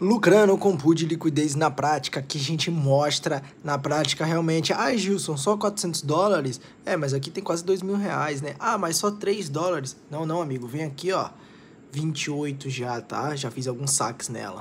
lucrando com pool de liquidez na prática, que a gente mostra na prática realmente. Ah, Gilson, só 400 dólares? É, mas aqui tem quase 2 mil reais, né? Ah, mas só 3 dólares? Não, não, amigo, vem aqui, ó. 28 já, tá? Já fiz alguns saques nela.